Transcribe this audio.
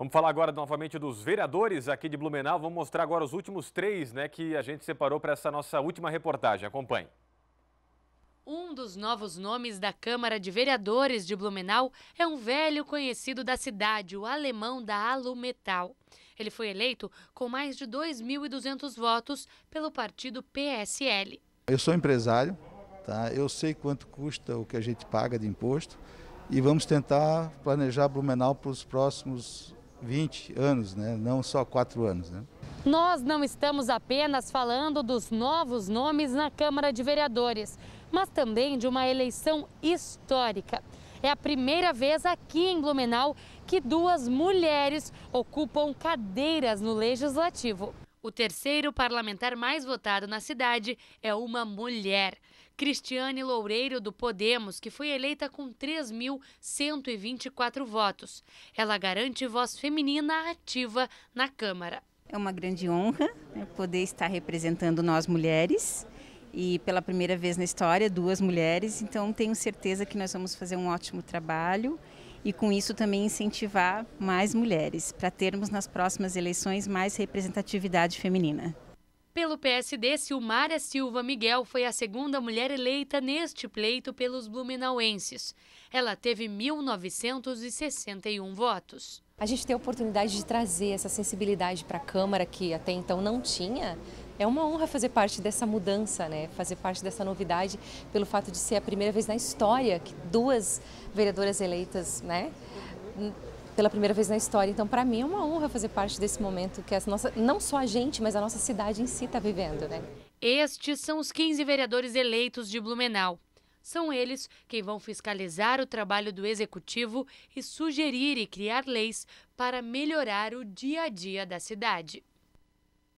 Vamos falar agora novamente dos vereadores aqui de Blumenau. Vamos mostrar agora os últimos três né, que a gente separou para essa nossa última reportagem. Acompanhe. Um dos novos nomes da Câmara de Vereadores de Blumenau é um velho conhecido da cidade, o alemão da Alumetal. Ele foi eleito com mais de 2.200 votos pelo partido PSL. Eu sou empresário, tá? eu sei quanto custa o que a gente paga de imposto e vamos tentar planejar Blumenau para os próximos 20 anos, né? não só 4 anos. Né? Nós não estamos apenas falando dos novos nomes na Câmara de Vereadores, mas também de uma eleição histórica. É a primeira vez aqui em Blumenau que duas mulheres ocupam cadeiras no legislativo. O terceiro parlamentar mais votado na cidade é uma mulher. Cristiane Loureiro do Podemos, que foi eleita com 3.124 votos. Ela garante voz feminina ativa na Câmara. É uma grande honra né, poder estar representando nós mulheres e pela primeira vez na história duas mulheres, então tenho certeza que nós vamos fazer um ótimo trabalho e com isso também incentivar mais mulheres para termos nas próximas eleições mais representatividade feminina. Pelo PSD, Silmara Silva Miguel foi a segunda mulher eleita neste pleito pelos blumenauenses. Ela teve 1.961 votos. A gente tem a oportunidade de trazer essa sensibilidade para a Câmara que até então não tinha. É uma honra fazer parte dessa mudança, né? fazer parte dessa novidade, pelo fato de ser a primeira vez na história que duas vereadoras eleitas né? pela primeira vez na história. Então, para mim é uma honra fazer parte desse momento que a nossa, não só a gente, mas a nossa cidade em si está vivendo. Né? Estes são os 15 vereadores eleitos de Blumenau. São eles quem vão fiscalizar o trabalho do executivo e sugerir e criar leis para melhorar o dia a dia da cidade.